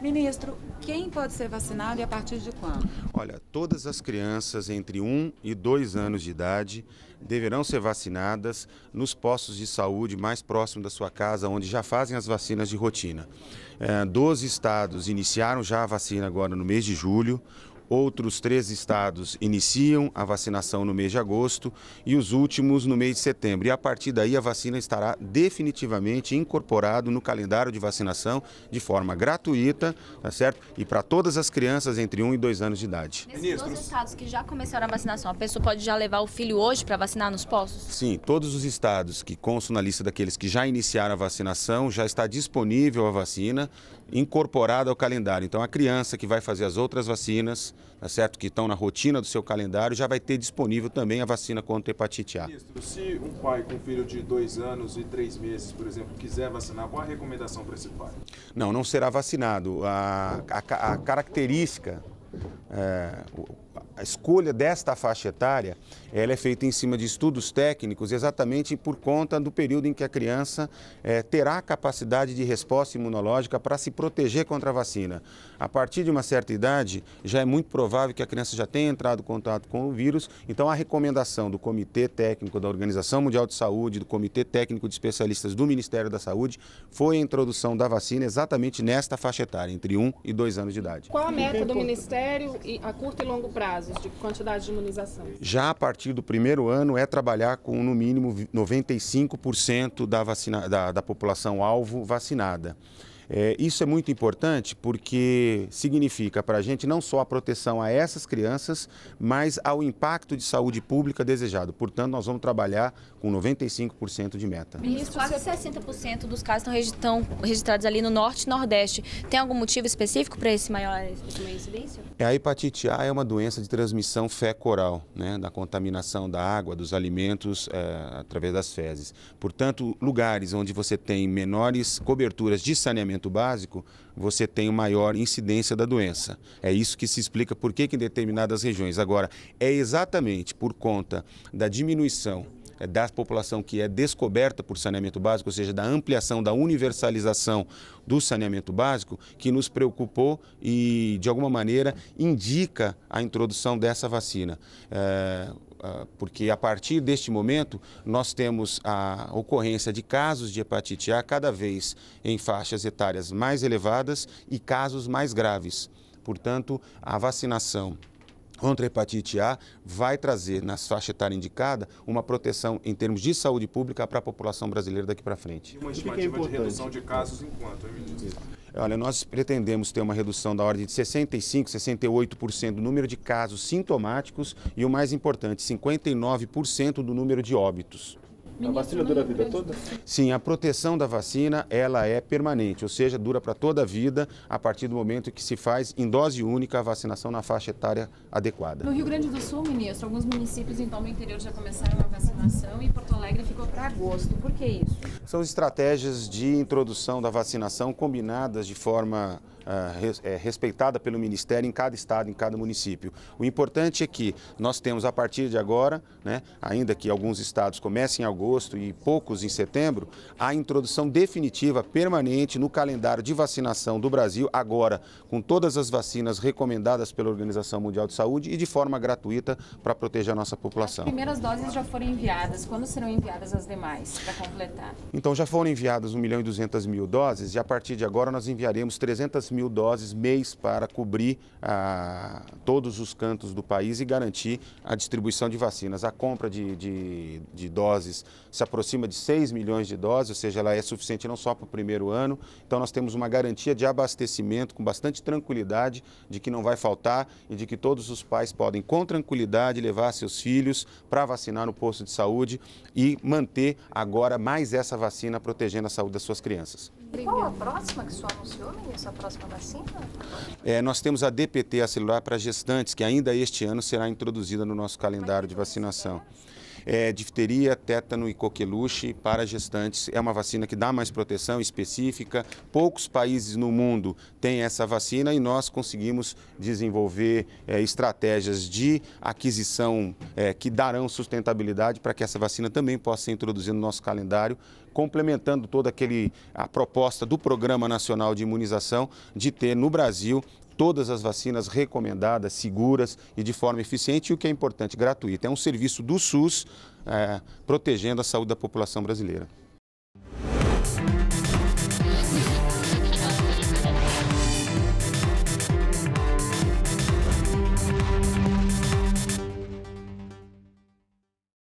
Ministro, quem pode ser vacinado e a partir de quando? Olha, todas as crianças entre 1 e 2 anos de idade deverão ser vacinadas nos postos de saúde mais próximos da sua casa, onde já fazem as vacinas de rotina. É, estados iniciaram já a vacina agora no mês de julho, Outros três estados iniciam a vacinação no mês de agosto e os últimos no mês de setembro. E a partir daí a vacina estará definitivamente incorporado no calendário de vacinação de forma gratuita, tá certo? E para todas as crianças entre 1 e 2 anos de idade. Nesses dois estados que já começaram a vacinação, a pessoa pode já levar o filho hoje para vacinar nos postos? Sim, todos os estados que constam na lista daqueles que já iniciaram a vacinação, já está disponível a vacina incorporada ao calendário. Então a criança que vai fazer as outras vacinas tá certo? que estão na rotina do seu calendário, já vai ter disponível também a vacina contra a hepatite A. Ministro, se um pai com filho de dois anos e três meses, por exemplo, quiser vacinar, qual a recomendação para esse pai? Não, não será vacinado. A, a, a característica, é, a escolha desta faixa etária ela é feita em cima de estudos técnicos, exatamente por conta do período em que a criança é, terá capacidade de resposta imunológica para se proteger contra a vacina. A partir de uma certa idade, já é muito provável que a criança já tenha entrado em contato com o vírus, então a recomendação do Comitê Técnico da Organização Mundial de Saúde, do Comitê Técnico de Especialistas do Ministério da Saúde, foi a introdução da vacina exatamente nesta faixa etária, entre 1 e 2 anos de idade. Qual a meta do Ministério a curto e longo prazo? casos tipo de quantidade de imunização? Já a partir do primeiro ano é trabalhar com no mínimo 95% da, vacina, da, da população alvo vacinada. É, isso é muito importante porque significa para a gente não só a proteção a essas crianças, mas ao impacto de saúde pública desejado. Portanto, nós vamos trabalhar com 95% de meta. Ministro, quase 60% dos casos estão registrados ali no norte e nordeste. Tem algum motivo específico para esse maior incidência? É, a hepatite A é uma doença de transmissão fecoral, né, da contaminação da água, dos alimentos é, através das fezes. Portanto, lugares onde você tem menores coberturas de saneamento saneamento básico, você tem maior incidência da doença. É isso que se explica por que, que em determinadas regiões. Agora, é exatamente por conta da diminuição é, da população que é descoberta por saneamento básico, ou seja, da ampliação, da universalização do saneamento básico, que nos preocupou e, de alguma maneira, indica a introdução dessa vacina. É porque a partir deste momento nós temos a ocorrência de casos de hepatite A cada vez em faixas etárias mais elevadas e casos mais graves. Portanto, a vacinação contra a hepatite A vai trazer, na faixa etária indicada, uma proteção em termos de saúde pública para a população brasileira daqui para frente. E uma estimativa é de redução de casos em quanto, hein, Olha, nós pretendemos ter uma redução da ordem de 65%, 68% do número de casos sintomáticos e, o mais importante, 59% do número de óbitos. Ministro, a vacina dura a vida toda? Sim, a proteção da vacina ela é permanente, ou seja, dura para toda a vida a partir do momento que se faz em dose única a vacinação na faixa etária adequada. No Rio Grande do Sul, ministro, alguns municípios então no interior já começaram a vacinação e Porto Alegre ficou para agosto. Por que isso? São estratégias de introdução da vacinação combinadas de forma ah, é, respeitada pelo Ministério em cada estado, em cada município. O importante é que nós temos, a partir de agora, né, ainda que alguns estados comecem em agosto, agosto e poucos em setembro, a introdução definitiva, permanente, no calendário de vacinação do Brasil, agora com todas as vacinas recomendadas pela Organização Mundial de Saúde e de forma gratuita para proteger a nossa população. As primeiras doses já foram enviadas, quando serão enviadas as demais para completar? Então já foram enviadas 1 milhão e 200 mil doses e a partir de agora nós enviaremos 300 mil doses mês para cobrir ah, todos os cantos do país e garantir a distribuição de vacinas, a compra de, de, de doses se aproxima de 6 milhões de doses, ou seja, ela é suficiente não só para o primeiro ano. Então, nós temos uma garantia de abastecimento com bastante tranquilidade de que não vai faltar e de que todos os pais podem, com tranquilidade, levar seus filhos para vacinar no posto de saúde e manter agora mais essa vacina protegendo a saúde das suas crianças. E qual a próxima que o senhor anunciou, ministro, a próxima vacina? É, nós temos a DPT, a celular para gestantes, que ainda este ano será introduzida no nosso calendário de vacinação é, difteria, tétano e coqueluche para gestantes. É uma vacina que dá mais proteção específica. Poucos países no mundo têm essa vacina e nós conseguimos desenvolver é, estratégias de aquisição é, que darão sustentabilidade para que essa vacina também possa ser introduzida no nosso calendário complementando toda aquele a proposta do Programa Nacional de Imunização de ter no Brasil todas as vacinas recomendadas, seguras e de forma eficiente, e o que é importante, gratuita. É um serviço do SUS é, protegendo a saúde da população brasileira.